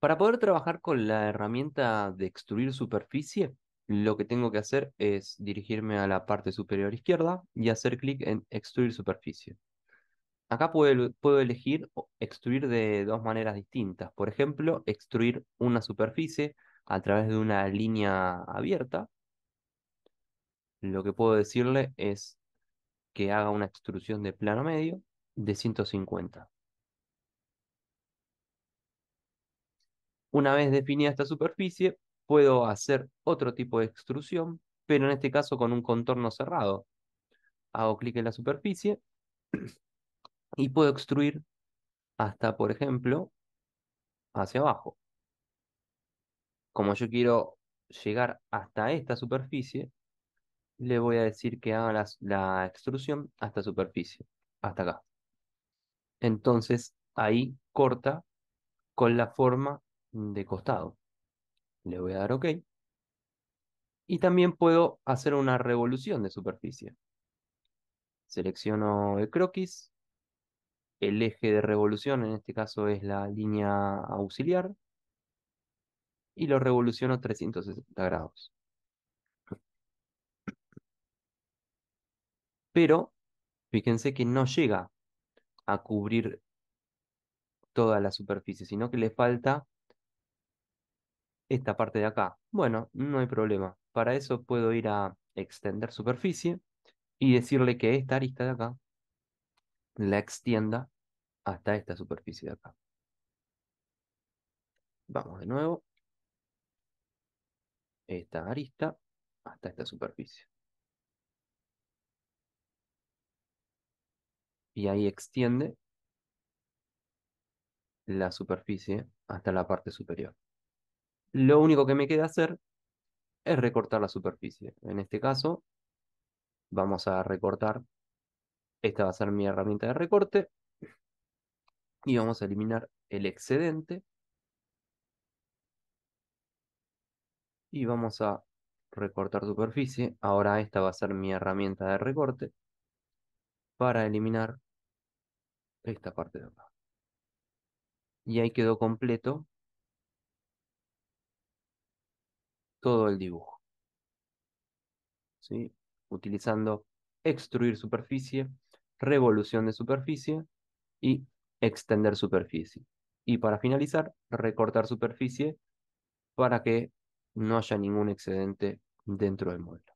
Para poder trabajar con la herramienta de extruir superficie, lo que tengo que hacer es dirigirme a la parte superior izquierda y hacer clic en extruir superficie. Acá puedo, elegir extruir de dos maneras distintas. Por ejemplo, extruir una superficie a través de una línea abierta. Lo que puedo decirle es que haga una extrusión de plano medio de 150. Una vez definida esta superficie, puedo hacer otro tipo de extrusión, pero en este caso con un contorno cerrado. Hago clic en la superficie y puedo extruir hasta, por ejemplo, hacia abajo. Como yo quiero llegar hasta esta superficie, le voy a decir que haga la, extrusión hasta superficie, hasta acá. Entonces ahí corta con la forma de costado. Le voy a dar OK. Y también puedo hacer una revolución de superficie. Selecciono el croquis. El eje de revolución en este caso es la línea auxiliar. Y lo revoluciono 360 grados. Pero fíjense que no llega a cubrir toda la superficie, sino que le falta esta parte de acá. Bueno, no hay problema. Para eso puedo ir a extender superficie y decirle que esta arista de acá la extienda hasta esta superficie de acá. Vamos de nuevo. Esta arista hasta esta superficie. Y ahí extiende la superficie hasta la parte superior. Lo único que me queda hacer es recortar la superficie. En este caso, vamos a recortar. Esta va a ser mi herramienta de recorte. Y vamos a eliminar el excedente. Y vamos a recortar superficie. Ahora esta va a ser mi herramienta de recorte para eliminar esta parte de acá. Y ahí quedó completo todo el dibujo. Utilizando extruir superficie, revolución de superficie y extender superficie. Y para finalizar, recortar superficie para que no haya ningún excedente dentro del molde.